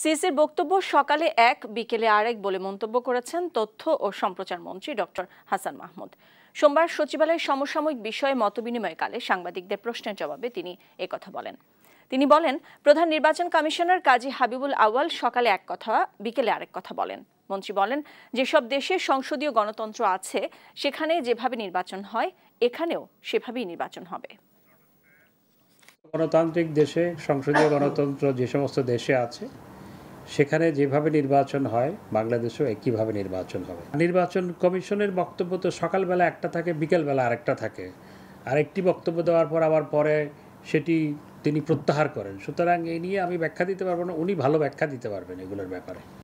সিএসির বক্তব্য সকালে এক বিকেলে আরেক বলে মন্তব্য করেছেন তথ্য ও সম্প্রচার মন্ত্রী ডক্টর হাসান মাহমুদ সোমবার সচিবালয়ের সমসাময়িক বিষয়ে মতবিনিময়কালে সাংবাদিকদের প্রশ্নের জবাবে তিনি কথা বলেন তিনি বলেন প্রধান নির্বাচন কমিশনার কাজী হাবিবুল আওয়াল সকালে এক কথা বিকেলে আরেক কথা বলেন মন্ত্রী বলেন যেসব দেশে সংসদীয় গণতন্ত্র আছে সেখানে যেভাবে নির্বাচন হয় এখানেও সেভাবেই নির্বাচন হবে গণতান্ত্রিক দেশে সংসদীয় গণতন্ত্র যে সমস্ত দেশে আছে সেখানে যেভাবে নির্বাচন হয় বাংলাদেশেও একইভাবে নির্বাচন হবে নির্বাচন কমিশনের বক্তব্য তো সকালবেলা একটা থাকে বিকেলবেলা আরেকটা থাকে আরেকটি বক্তব্য দেওয়ার পর আবার পরে সেটি তিনি প্রত্যাহার করেন সুতরাং এই নিয়ে আমি ব্যাখ্যা দিতে পারবো না উনি ভালো ব্যাখ্যা দিতে পারবেন এগুলোর ব্যাপারে